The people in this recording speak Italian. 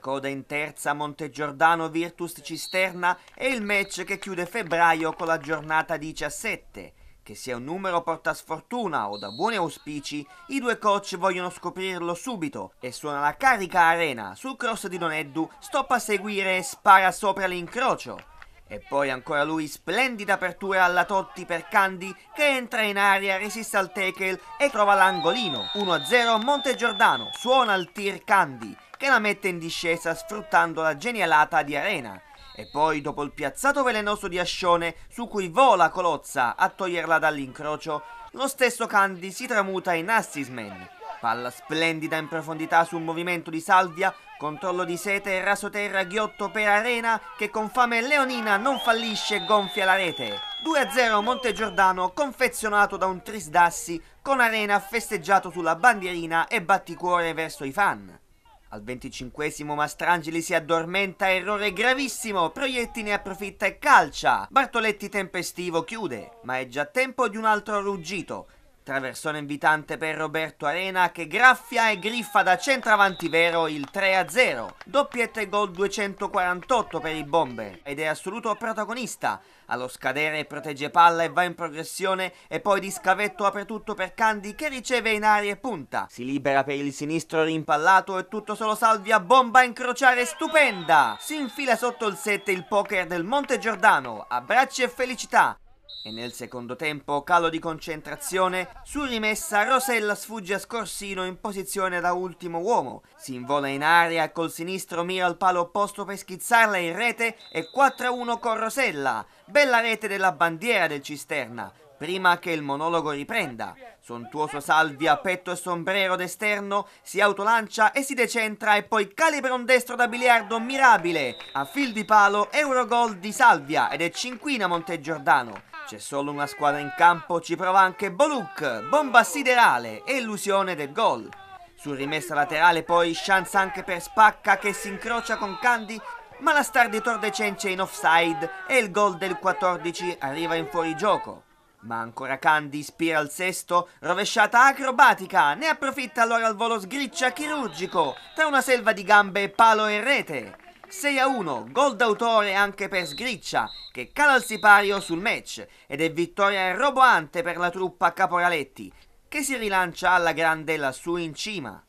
coda in terza, Montegiordano Virtus Cisterna è il match che chiude febbraio con la giornata 17. Che sia un numero porta sfortuna o da buoni auspici, i due coach vogliono scoprirlo subito e suona la carica arena sul cross di Doneddu, stoppa a seguire e spara sopra l'incrocio. E poi ancora lui, splendida apertura alla Totti per Candy che entra in aria, resiste al tackle e trova l'angolino. 1-0 Monte Giordano, suona il tir Candy che la mette in discesa sfruttando la genialata di Arena. E poi dopo il piazzato velenoso di Ascione, su cui vola Colozza a toglierla dall'incrocio, lo stesso Candy si tramuta in Assis Man. Palla splendida in profondità su un movimento di Salvia, controllo di sete e raso terra ghiotto per Arena che con fame leonina non fallisce e gonfia la rete. 2-0 Montegiordano confezionato da un Tris Dassi con Arena festeggiato sulla bandierina e batticuore verso i fan. Al venticinquesimo Mastrangeli si addormenta, errore gravissimo, Proietti ne approfitta e calcia. Bartoletti tempestivo chiude, ma è già tempo di un altro ruggito. Traversone invitante per Roberto Arena che graffia e griffa da centravanti vero il 3-0. Doppietta gol 248 per i Bomber ed è assoluto protagonista. Allo scadere protegge palla e va in progressione e poi di scavetto apre tutto per Candy che riceve in aria e punta. Si libera per il sinistro rimpallato e tutto solo salvia bomba a incrociare stupenda. Si infila sotto il 7 il poker del Monte Giordano. Abbracci e felicità. E nel secondo tempo, calo di concentrazione, su rimessa Rosella sfugge a Scorsino in posizione da ultimo uomo, si invola in aria col sinistro mira al palo opposto per schizzarla in rete e 4-1 con Rosella. Bella rete della bandiera del Cisterna, prima che il monologo riprenda. Sontuoso Salvi a petto e sombrero d'esterno si autolancia e si decentra e poi calibra un destro da biliardo mirabile. A fil di palo Eurogol di Salvia ed è cinquina Montegiordano. C'è solo una squadra in campo, ci prova anche Boluc, bomba siderale illusione del gol. Su rimessa laterale poi chance anche per Spacca che si incrocia con Candy, ma la star di Tor De in offside e il gol del 14 arriva in fuorigioco. Ma ancora Candy ispira al sesto, rovesciata acrobatica, ne approfitta allora al volo sgriccia chirurgico, tra una selva di gambe, palo e rete. 6 a 1, gol d'autore anche per Sgriccia, che cala il sipario sul match, ed è vittoria roboante per la truppa Caporaletti, che si rilancia alla grande lassù in cima.